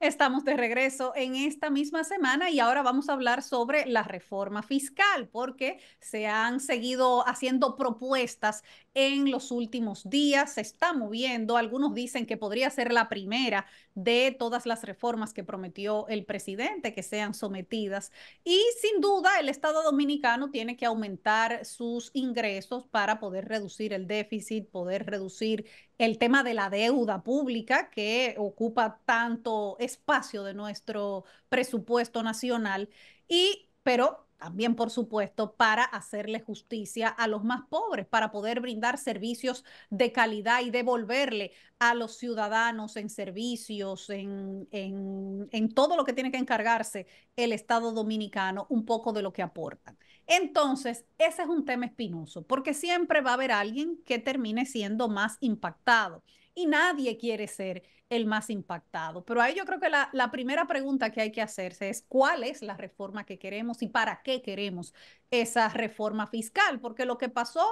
Estamos de regreso en esta misma semana y ahora vamos a hablar sobre la reforma fiscal porque se han seguido haciendo propuestas en los últimos días, se está moviendo. Algunos dicen que podría ser la primera de todas las reformas que prometió el presidente que sean sometidas. Y sin duda, el Estado dominicano tiene que aumentar sus ingresos para poder reducir el déficit, poder reducir el tema de la deuda pública que ocupa tanto espacio de nuestro presupuesto nacional. Y, pero también, por supuesto, para hacerle justicia a los más pobres, para poder brindar servicios de calidad y devolverle a los ciudadanos en servicios, en, todo lo que tiene que encargarse el Estado dominicano, un poco de lo que aportan. Entonces, ese es un tema espinoso, porque siempre va a haber alguien que termine siendo más impactado y nadie quiere ser el más impactado. Pero ahí yo creo que la, primera pregunta que hay que hacerse es cuál es la reforma que queremos y para qué queremos esa reforma fiscal, porque lo que pasó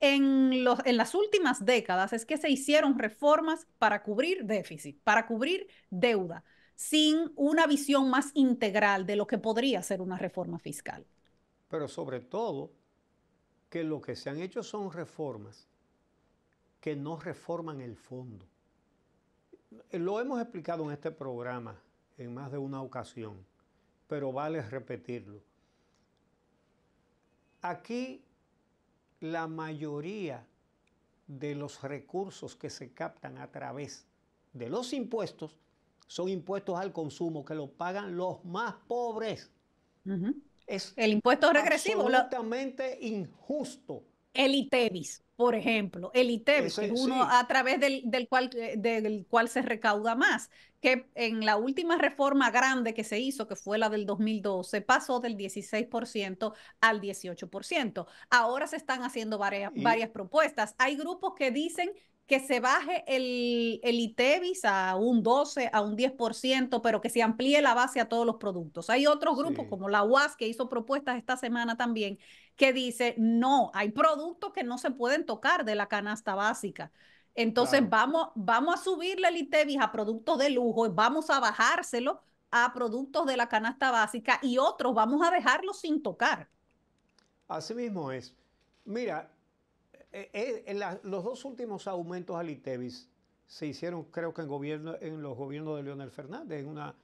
en las últimas décadas es que se hicieron reformas para cubrir déficit, para cubrir deuda, sin una visión más integral de lo que podría ser una reforma fiscal. Pero sobre todo, que lo que se han hecho son reformas que no reforman el fondo. Lo hemos explicado en este programa en más de una ocasión, pero vale repetirlo. Aquí la mayoría de los recursos que se captan a través de los impuestos son impuestos al consumo que lo pagan los más pobres. Es el impuesto regresivo. Absolutamente injusto el ITEVIS, por ejemplo, el ITEVIS, es uno a través del, del, cual, eh, del cual se recauda más, que en la última reforma grande que se hizo, que fue la del 2012, pasó del 16% al 18%. Ahora se están haciendo varias, varias propuestas. Hay grupos que dicen que se baje el, el ITEVIS a un 12, a un 10%, pero que se amplíe la base a todos los productos. Hay otros grupos como la UAS que hizo propuestas esta semana también, que dice, no, hay productos que no se pueden tocar de la canasta básica. Entonces vamos, vamos a subirle el ITEVIS a productos de lujo vamos a bajárselo a productos de la canasta básica y otros vamos a dejarlos sin tocar. Así mismo es. Mira, eh, eh, en los dos últimos aumentos al ITEVIS se hicieron, creo que en gobierno, en los gobiernos de Leonel Fernández, en una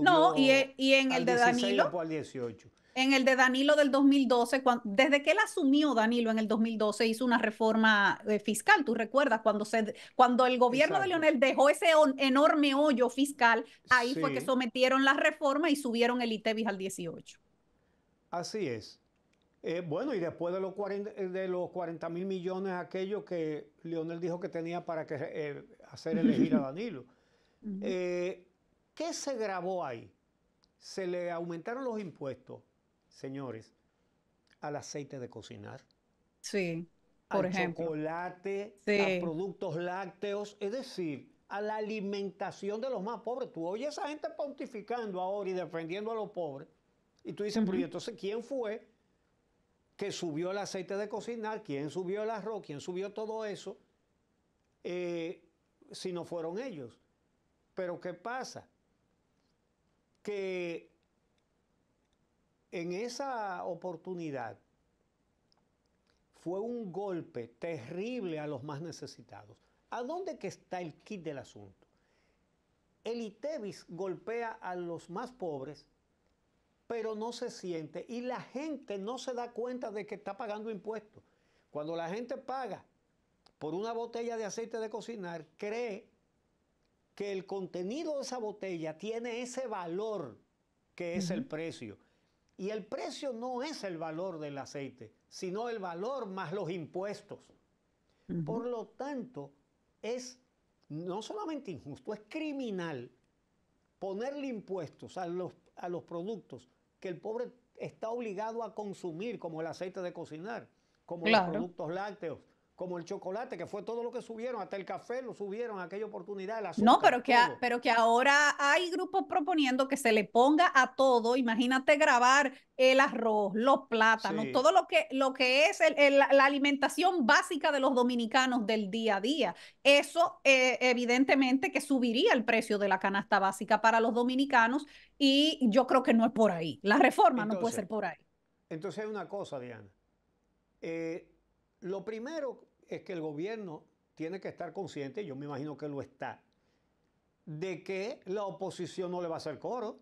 no, e, y, en el de 16, Danilo. 18. En el de Danilo del 2012, desde que él asumió Danilo en el 2012, hizo una reforma eh, fiscal. Tú recuerdas cuando, se, cuando el gobierno de Leonel dejó ese enorme hoyo fiscal, ahí fue que sometieron la reforma y subieron el ITEVIS al 18. Así es. Eh, bueno, y después de los 40, eh, mil millones aquello que Leonel dijo que tenía para que, eh, hacer elegir a Danilo. ¿Qué se grabó ahí? Se le aumentaron los impuestos, señores, al aceite de cocinar. Sí, por al ejemplo. chocolate, sí. a productos lácteos, es decir, a la alimentación de los más pobres. Tú oyes a esa gente pontificando ahora y defendiendo a los pobres. Y tú dices, entonces, ¿quién fue subió el aceite de cocinar, quién subió el arroz, quién subió todo eso, eh, si no fueron ellos. Pero ¿qué pasa? Que en esa oportunidad fue un golpe terrible a los más necesitados. ¿A dónde que está el kit del asunto? El ITEVIS golpea a los más pobres pero no se siente y la gente no se da cuenta de que está pagando impuestos. Cuando la gente paga por una botella de aceite de cocinar, cree que el contenido de esa botella tiene ese valor que es el precio. Y el precio no es el valor del aceite, sino el valor más los impuestos. Por lo tanto, es no solamente injusto, es criminal ponerle impuestos a los a los productos que el pobre está obligado a consumir, como el aceite de cocinar, como los productos lácteos, como el chocolate, que fue todo lo que subieron, hasta el café lo subieron, aquella oportunidad. El no, pero que, pero que ahora hay grupos proponiendo que se le ponga a todo, imagínate grabar el arroz, los plátanos, todo lo que, lo que es la alimentación básica de los dominicanos del día a día. Eso eh, evidentemente que subiría el precio de la canasta básica para los dominicanos y yo creo que no es por ahí. La reforma no puede ser por ahí. Entonces hay una cosa, Diana. Eh, lo primero es que el gobierno tiene que estar consciente, yo me imagino que lo está, de que la oposición no le va a hacer coro,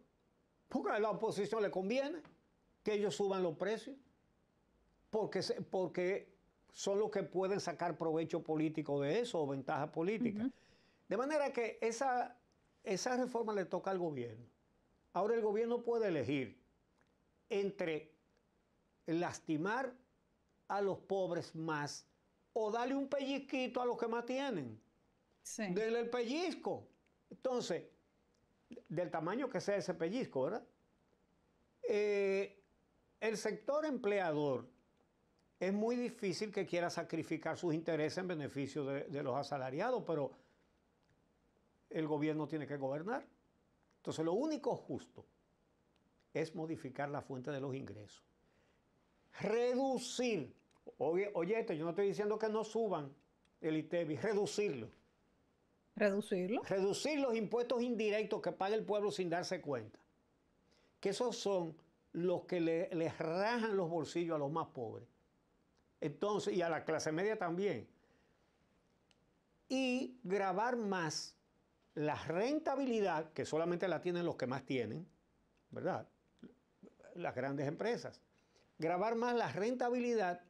porque a la oposición le conviene que ellos suban los precios, porque, porque son los que pueden sacar provecho político de eso o ventaja política. De manera que esa, esa reforma le toca al gobierno. Ahora el gobierno puede elegir entre lastimar a los pobres más o dale un pellizquito a los que más tienen. Sí. Denle el pellizco. Entonces, del tamaño que sea ese pellizco, ¿verdad? Eh, el sector empleador es muy difícil que quiera sacrificar sus intereses en beneficio de los asalariados, pero el gobierno tiene que gobernar. Entonces, lo único justo es modificar la fuente de los ingresos. Reducir Oye, oye, esto, yo no estoy diciendo que no suban el ITEBI, reducirlo. Reducirlo. Reducir los impuestos indirectos que paga el pueblo sin darse cuenta. Que esos son los que le, les rajan los bolsillos a los más pobres. Entonces, y a la clase media también. Y grabar más la rentabilidad, que solamente la tienen los que más tienen, ¿verdad? Las grandes empresas. Grabar más la rentabilidad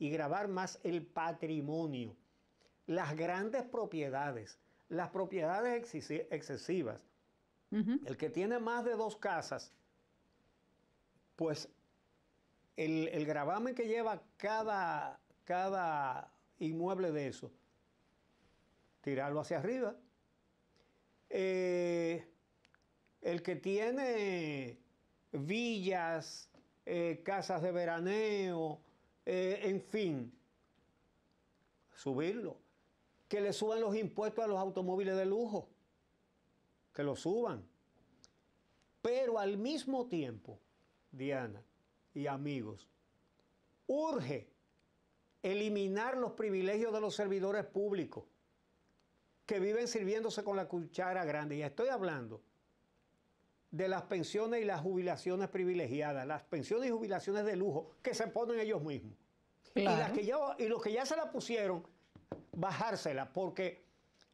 y grabar más el patrimonio, las grandes propiedades, las propiedades excesivas. El que tiene más de dos casas, pues el, gravamen que lleva cada, cada inmueble de eso, tirarlo hacia arriba. Eh, el que tiene villas, eh, casas de veraneo, eh, en fin, subirlo. Que le suban los impuestos a los automóviles de lujo, que lo suban. Pero al mismo tiempo, Diana y amigos, urge eliminar los privilegios de los servidores públicos que viven sirviéndose con la cuchara grande. Y estoy hablando de las pensiones y las jubilaciones privilegiadas, las pensiones y jubilaciones de lujo que se ponen ellos mismos. Y, que ya, y los que ya se la pusieron, bajársela, porque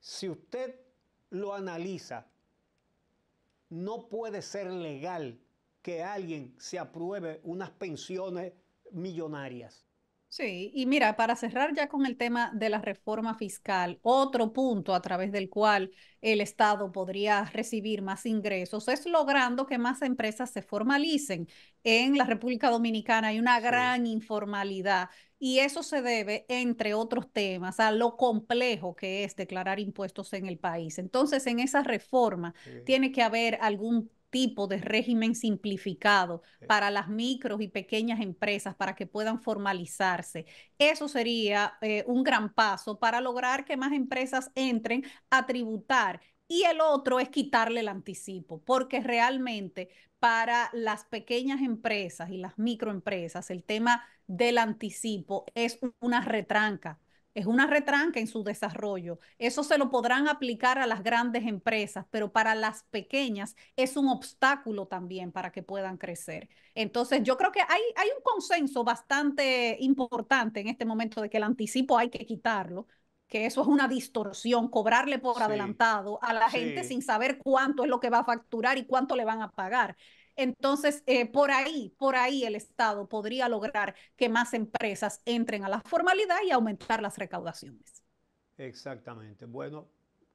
si usted lo analiza, no puede ser legal que alguien se apruebe unas pensiones millonarias. Sí, y mira, para cerrar ya con el tema de la reforma fiscal, otro punto a través del cual el Estado podría recibir más ingresos es logrando que más empresas se formalicen. En la República Dominicana hay una gran informalidad y eso se debe, entre otros temas, a lo complejo que es declarar impuestos en el país. Entonces, en esa reforma tiene que haber algún tipo de régimen simplificado para las micros y pequeñas empresas para que puedan formalizarse. Eso sería eh, un gran paso para lograr que más empresas entren a tributar. Y el otro es quitarle el anticipo, porque realmente para las pequeñas empresas y las microempresas el tema del anticipo es una retranca es una retranca en su desarrollo. Eso se lo podrán aplicar a las grandes empresas, pero para las pequeñas es un obstáculo también para que puedan crecer. Entonces, yo creo que hay, hay un consenso bastante importante en este momento de que el anticipo hay que quitarlo, que eso es una distorsión, cobrarle por adelantado a la gente sin saber cuánto es lo que va a facturar y cuánto le van a pagar. Entonces, eh, por ahí, por ahí el Estado podría lograr que más empresas entren a la formalidad y aumentar las recaudaciones. Exactamente. Bueno,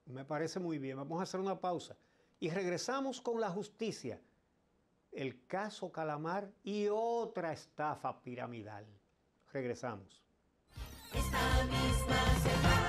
me parece muy bien. Vamos a hacer una pausa y regresamos con la justicia, el caso Calamar y otra estafa piramidal. Regresamos. Esta